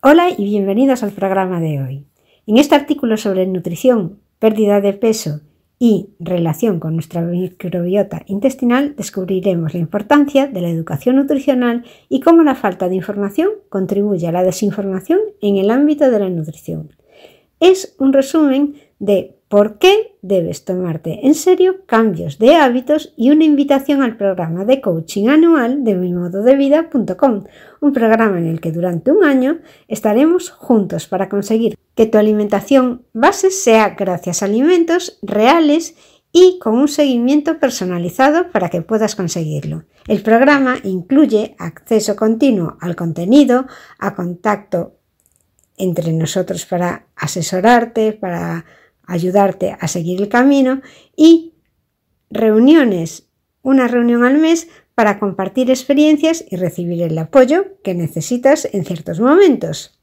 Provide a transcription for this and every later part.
Hola y bienvenidos al programa de hoy. En este artículo sobre nutrición, pérdida de peso y relación con nuestra microbiota intestinal, descubriremos la importancia de la educación nutricional y cómo la falta de información contribuye a la desinformación en el ámbito de la nutrición es un resumen de por qué debes tomarte en serio cambios de hábitos y una invitación al programa de coaching anual de mimododevida.com, un programa en el que durante un año estaremos juntos para conseguir que tu alimentación base sea gracias a alimentos reales y con un seguimiento personalizado para que puedas conseguirlo. El programa incluye acceso continuo al contenido, a contacto entre nosotros para asesorarte, para ayudarte a seguir el camino y reuniones, una reunión al mes para compartir experiencias y recibir el apoyo que necesitas en ciertos momentos.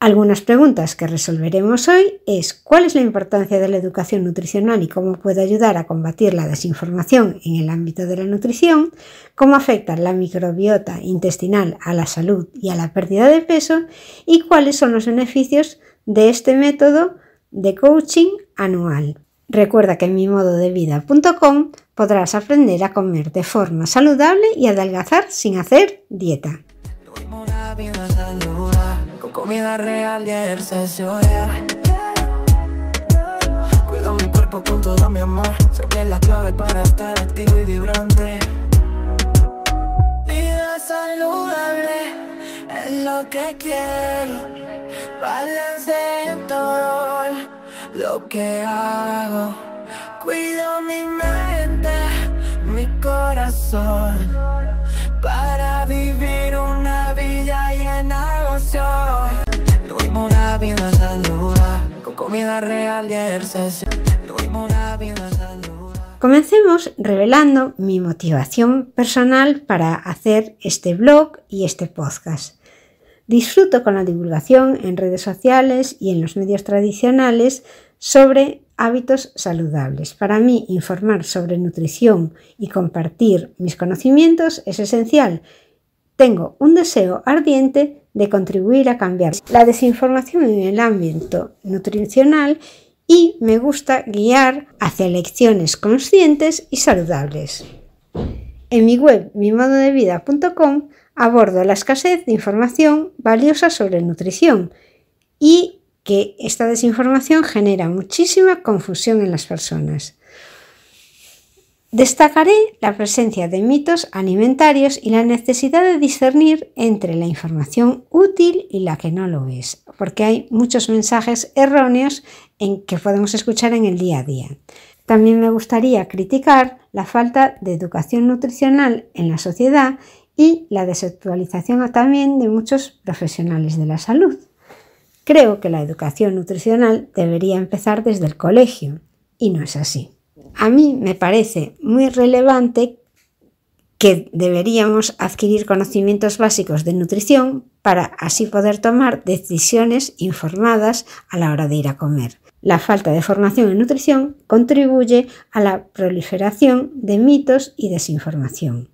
Algunas preguntas que resolveremos hoy es cuál es la importancia de la educación nutricional y cómo puede ayudar a combatir la desinformación en el ámbito de la nutrición, cómo afecta la microbiota intestinal a la salud y a la pérdida de peso y cuáles son los beneficios de este método de coaching anual. Recuerda que en mi modo de podrás aprender a comer de forma saludable y adelgazar sin hacer dieta. Vida real y yeah Cuido mi cuerpo con todo mi amor Soy la clave para estar activo y vibrante Vida saludable es lo que quiero Balance en todo lo que hago Cuido mi mente, mi corazón Para vivir un Comencemos revelando mi motivación personal para hacer este blog y este podcast. Disfruto con la divulgación en redes sociales y en los medios tradicionales sobre hábitos saludables. Para mí, informar sobre nutrición y compartir mis conocimientos es esencial. Tengo un deseo ardiente de contribuir a cambiar la desinformación en el ámbito nutricional y me gusta guiar hacia elecciones conscientes y saludables. En mi web mimododevida.com abordo la escasez de información valiosa sobre nutrición y que esta desinformación genera muchísima confusión en las personas. Destacaré la presencia de mitos alimentarios y la necesidad de discernir entre la información útil y la que no lo es, porque hay muchos mensajes erróneos en que podemos escuchar en el día a día. También me gustaría criticar la falta de educación nutricional en la sociedad y la desactualización también de muchos profesionales de la salud. Creo que la educación nutricional debería empezar desde el colegio, y no es así a mí me parece muy relevante que deberíamos adquirir conocimientos básicos de nutrición para así poder tomar decisiones informadas a la hora de ir a comer. La falta de formación en nutrición contribuye a la proliferación de mitos y desinformación.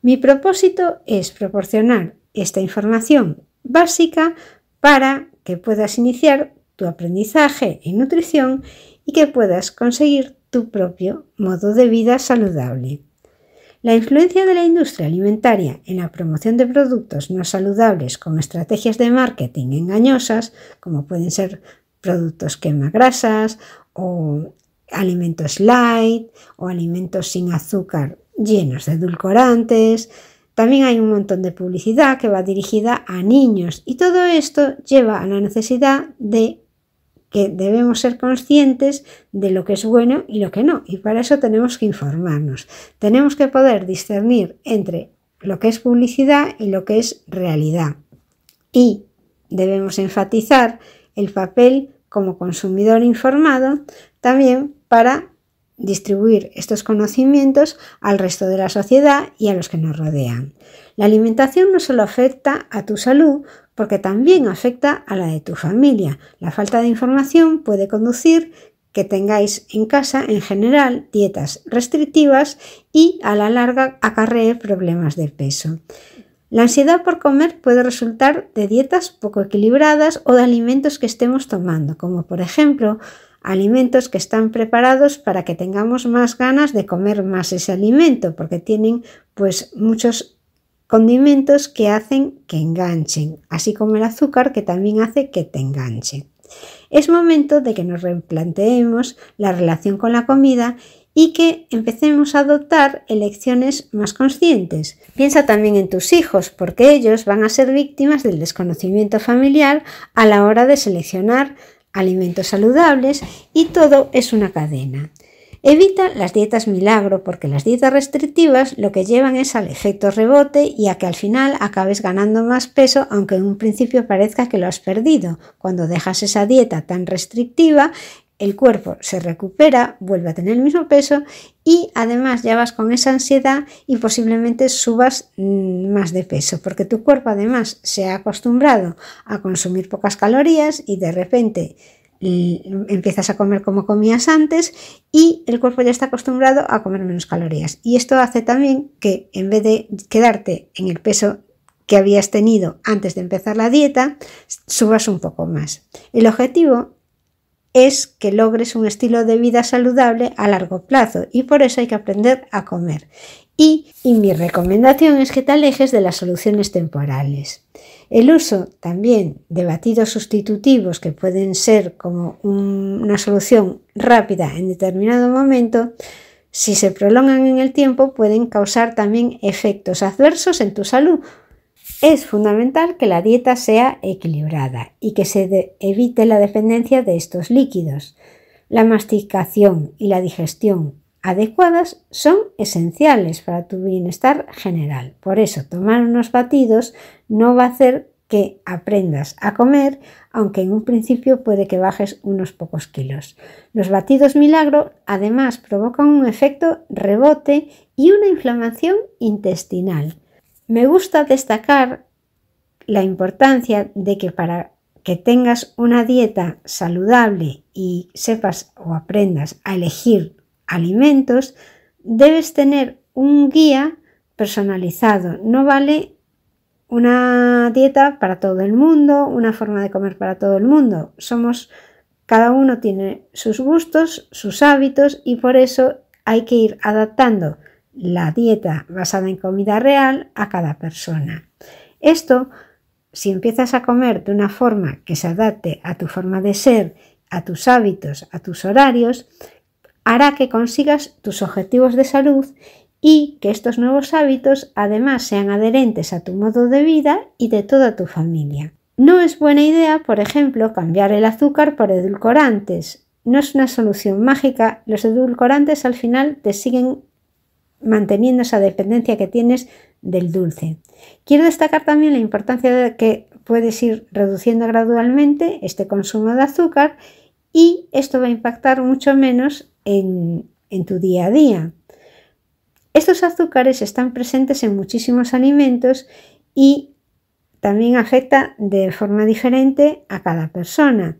Mi propósito es proporcionar esta información básica para que puedas iniciar tu aprendizaje en nutrición y que puedas conseguir tu propio modo de vida saludable. La influencia de la industria alimentaria en la promoción de productos no saludables con estrategias de marketing engañosas, como pueden ser productos quemagrasas o alimentos light o alimentos sin azúcar llenos de edulcorantes. También hay un montón de publicidad que va dirigida a niños y todo esto lleva a la necesidad de que debemos ser conscientes de lo que es bueno y lo que no. Y para eso tenemos que informarnos. Tenemos que poder discernir entre lo que es publicidad y lo que es realidad. Y debemos enfatizar el papel como consumidor informado también para distribuir estos conocimientos al resto de la sociedad y a los que nos rodean. La alimentación no solo afecta a tu salud porque también afecta a la de tu familia. La falta de información puede conducir que tengáis en casa en general dietas restrictivas y a la larga acarrear problemas de peso. La ansiedad por comer puede resultar de dietas poco equilibradas o de alimentos que estemos tomando, como por ejemplo alimentos que están preparados para que tengamos más ganas de comer más ese alimento, porque tienen pues muchos condimentos que hacen que enganchen, así como el azúcar que también hace que te enganche. Es momento de que nos replanteemos la relación con la comida y que empecemos a adoptar elecciones más conscientes. Piensa también en tus hijos, porque ellos van a ser víctimas del desconocimiento familiar a la hora de seleccionar alimentos saludables y todo es una cadena. Evita las dietas milagro porque las dietas restrictivas lo que llevan es al efecto rebote y a que al final acabes ganando más peso aunque en un principio parezca que lo has perdido. Cuando dejas esa dieta tan restrictiva, el cuerpo se recupera, vuelve a tener el mismo peso y además ya vas con esa ansiedad y posiblemente subas mm, más de peso, porque tu cuerpo además se ha acostumbrado a consumir pocas calorías y de repente empiezas a comer como comías antes y el cuerpo ya está acostumbrado a comer menos calorías. Y esto hace también que en vez de quedarte en el peso que habías tenido antes de empezar la dieta, subas un poco más. El objetivo es que logres un estilo de vida saludable a largo plazo y por eso hay que aprender a comer. y mi recomendación es que te alejes de las soluciones temporales. El uso también de batidos sustitutivos que pueden ser como una solución rápida en determinado momento, si se prolongan en el tiempo pueden causar también efectos adversos en tu salud. Es fundamental que la dieta sea equilibrada y que se evite la dependencia de estos líquidos. La masticación y la digestión adecuadas son esenciales para tu bienestar general. Por eso, tomar unos batidos no va a hacer que aprendas a comer, aunque en un principio puede que bajes unos pocos kilos. Los batidos milagro además provocan un efecto rebote y una inflamación intestinal. Me gusta destacar la importancia de que para que tengas una dieta saludable y sepas o aprendas a elegir alimentos, debes tener un guía personalizado. No vale una dieta para todo el mundo, una forma de comer para todo el mundo. Somos cada uno tiene sus gustos, sus hábitos y por eso hay que ir adaptando la dieta basada en comida real a cada persona. Esto, si empiezas a comer de una forma que se adapte a tu forma de ser, a tus hábitos, a tus horarios, hará que consigas tus objetivos de salud y que estos nuevos hábitos además sean adherentes a tu modo de vida y de toda tu familia. No es buena idea, por ejemplo, cambiar el azúcar por edulcorantes. No es una solución mágica. Los edulcorantes al final te siguen manteniendo esa dependencia que tienes del dulce. Quiero destacar también la importancia de que puedes ir reduciendo gradualmente este consumo de azúcar y esto va a impactar mucho menos en, tu día a día. Estos azúcares están presentes en muchísimos alimentos y también afecta de forma diferente a cada persona.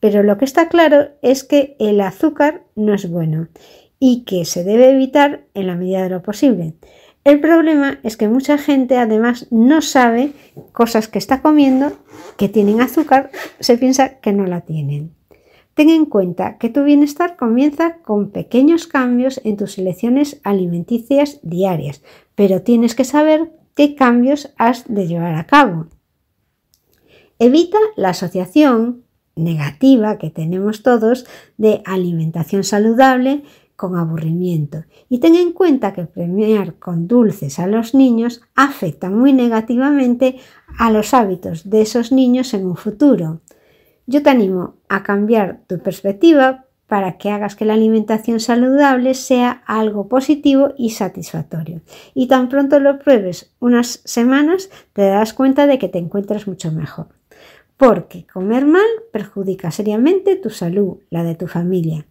Pero lo que está claro es que el azúcar no es bueno y que se debe evitar en la medida de lo posible. El problema es que mucha gente además no sabe cosas que está comiendo que tienen azúcar, se piensa que no la tienen. Ten en cuenta que tu bienestar comienza con pequeños cambios en tus elecciones alimenticias diarias, pero tienes que saber qué cambios has de llevar a cabo. Evita la asociación negativa que tenemos todos de alimentación saludable con aburrimiento. Y ten en cuenta que premiar con dulces a los niños afecta muy negativamente a los hábitos de esos niños en un futuro. Yo te animo a cambiar tu perspectiva para que hagas que la alimentación saludable sea algo positivo y satisfactorio. Y tan pronto lo pruebes unas semanas, te darás cuenta de que te encuentras mucho mejor. Porque comer mal perjudica seriamente tu salud, la de tu familia.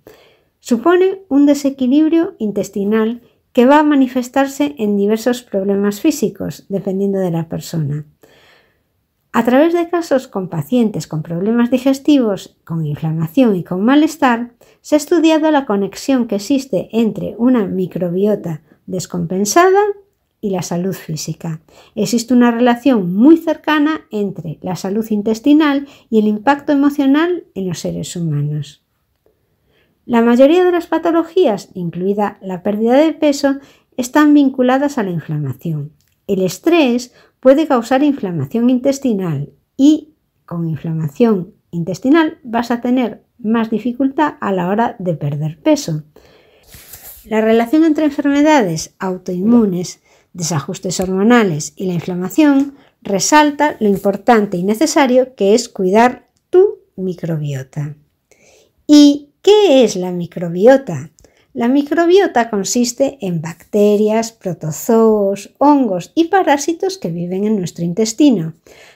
Supone un desequilibrio intestinal que va a manifestarse en diversos problemas físicos, dependiendo de la persona. A través de casos con pacientes con problemas digestivos, con inflamación y con malestar, se ha estudiado la conexión que existe entre una microbiota descompensada y la salud física. Existe una relación muy cercana entre la salud intestinal y el impacto emocional en los seres humanos. La mayoría de las patologías, incluida la pérdida de peso, están vinculadas a la inflamación. El estrés puede causar inflamación intestinal y con inflamación intestinal vas a tener más dificultad a la hora de perder peso. La relación entre enfermedades autoinmunes, desajustes hormonales y la inflamación resalta lo importante y necesario que es cuidar tu microbiota. ¿Y qué es la microbiota? La microbiota consiste en bacterias, protozoos, hongos y parásitos que viven en nuestro intestino.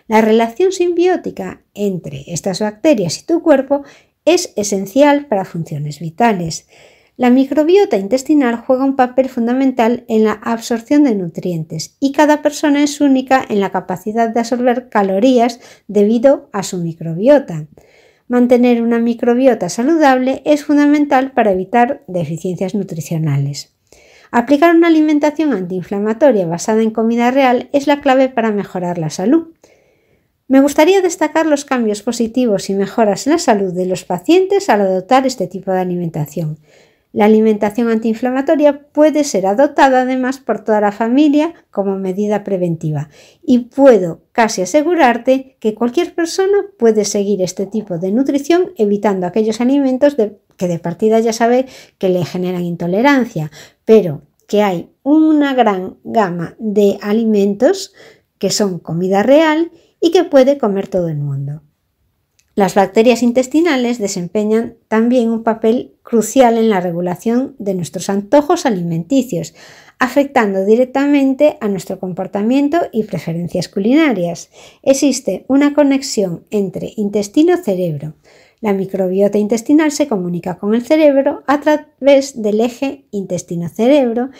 La relación simbiótica entre estas bacterias y tu cuerpo es esencial para funciones vitales. La microbiota intestinal juega un papel fundamental en la absorción de nutrientes y cada persona es única en la capacidad de absorber calorías debido a su microbiota. Mantener una microbiota saludable es fundamental para evitar deficiencias nutricionales. Aplicar una alimentación antiinflamatoria basada en comida real es la clave para mejorar la salud. Me gustaría destacar los cambios positivos y mejoras en la salud de los pacientes al adoptar este tipo de alimentación, la alimentación antiinflamatoria puede ser adoptada además por toda la familia como medida preventiva y puedo casi asegurarte que cualquier persona puede seguir este tipo de nutrición evitando aquellos alimentos que de partida ya sabe que le generan intolerancia, pero que hay una gran gama de alimentos que son comida real y que puede comer todo el mundo. Las bacterias intestinales desempeñan también un papel crucial en la regulación de nuestros antojos alimenticios, afectando directamente a nuestro comportamiento y preferencias culinarias. Existe una conexión entre intestino-cerebro. La microbiota intestinal se comunica con el cerebro a través del eje intestino-cerebro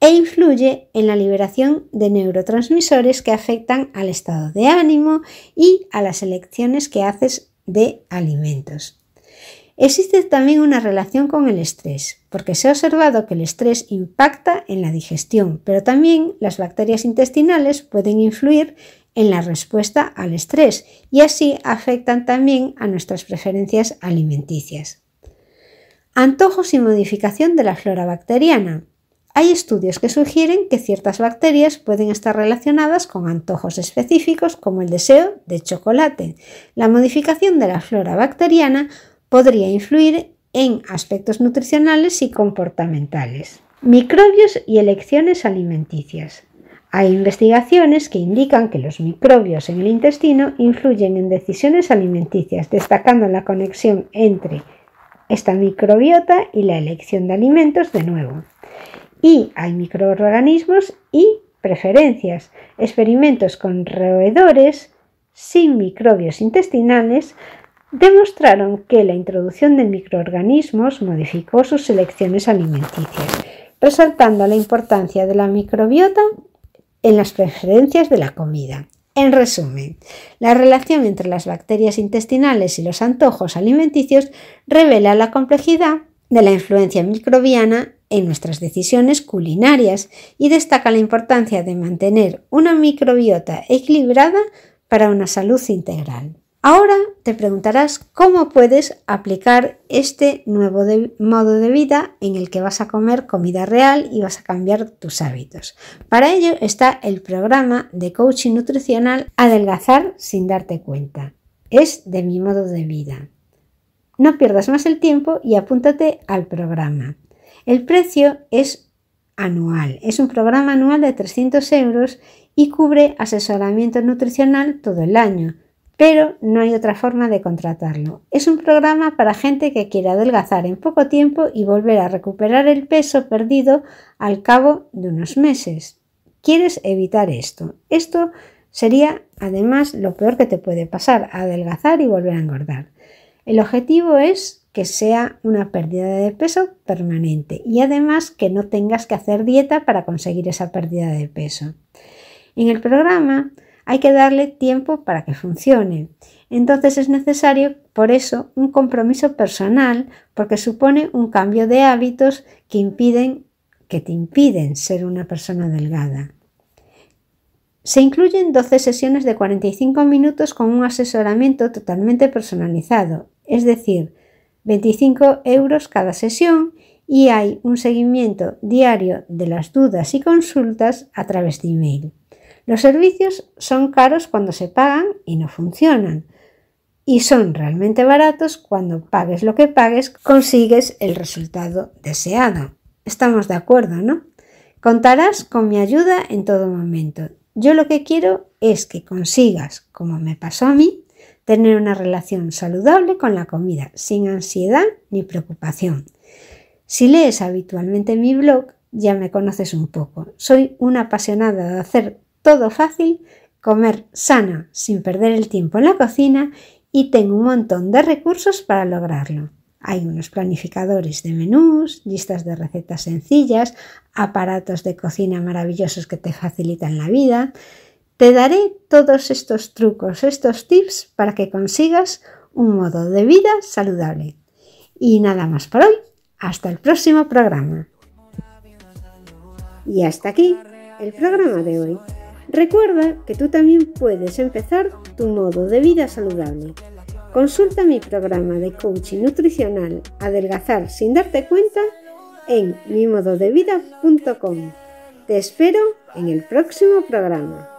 e influye en la liberación de neurotransmisores que afectan al estado de ánimo y a las elecciones que haces de alimentos. Existe también una relación con el estrés, porque se ha observado que el estrés impacta en la digestión, pero también las bacterias intestinales pueden influir en la respuesta al estrés y así afectan también a nuestras preferencias alimenticias. Antojos y modificación de la flora bacteriana. Hay estudios que sugieren que ciertas bacterias pueden estar relacionadas con antojos específicos como el deseo de chocolate. La modificación de la flora bacteriana podría influir en aspectos nutricionales y comportamentales. Microbios y elecciones alimenticias. Hay investigaciones que indican que los microbios en el intestino influyen en decisiones alimenticias, destacando la conexión entre esta microbiota y la elección de alimentos de nuevo. Y hay microorganismos y preferencias, experimentos con roedores sin microbios intestinales demostraron que la introducción de microorganismos modificó sus selecciones alimenticias, resaltando la importancia de la microbiota en las preferencias de la comida. En resumen, la relación entre las bacterias intestinales y los antojos alimenticios revela la complejidad de la influencia microbiana en nuestras decisiones culinarias y destaca la importancia de mantener una microbiota equilibrada para una salud integral. Ahora te preguntarás cómo puedes aplicar este nuevo modo de vida en el que vas a comer comida real y vas a cambiar tus hábitos. Para ello está el programa de coaching nutricional Adelgazar sin darte cuenta. Es de mi modo de vida. No pierdas más el tiempo y apúntate al programa. El precio es anual. Es un programa anual de 300 euros y cubre asesoramiento nutricional todo el año pero no hay otra forma de contratarlo. Es un programa para gente que quiere adelgazar en poco tiempo y volver a recuperar el peso perdido al cabo de unos meses. Quieres evitar esto. Esto sería además lo peor que te puede pasar, adelgazar y volver a engordar. El objetivo es que sea una pérdida de peso permanente y además que no tengas que hacer dieta para conseguir esa pérdida de peso. En el programa hay que darle tiempo para que funcione. Entonces es necesario, por eso, un compromiso personal, porque supone un cambio de hábitos que impiden que te impiden ser una persona delgada. Se incluyen 12 sesiones de 45 minutos con un asesoramiento totalmente personalizado, es decir, 25 euros cada sesión y hay un seguimiento diario de las dudas y consultas a través de email. Los servicios son caros cuando se pagan y no funcionan. Y son realmente baratos cuando pagues lo que pagues, consigues el resultado deseado. Estamos de acuerdo, ¿no? Contarás con mi ayuda en todo momento. Yo lo que quiero es que consigas, como me pasó a mí, tener una relación saludable con la comida, sin ansiedad ni preocupación. Si lees habitualmente mi blog, ya me conoces un poco. Soy una apasionada de hacer todo fácil, comer sana sin perder el tiempo en la cocina y tengo un montón de recursos para lograrlo. Hay unos planificadores de menús, listas de recetas sencillas, aparatos de cocina maravillosos que te facilitan la vida. Te daré todos estos trucos, estos tips para que consigas un modo de vida saludable. Y nada más por hoy. Hasta el próximo programa. Y hasta aquí el programa de hoy. Recuerda que tú también puedes empezar tu modo de vida saludable. Consulta mi programa de coaching nutricional Adelgazar sin darte cuenta en mimododevida.com. Te espero en el próximo programa.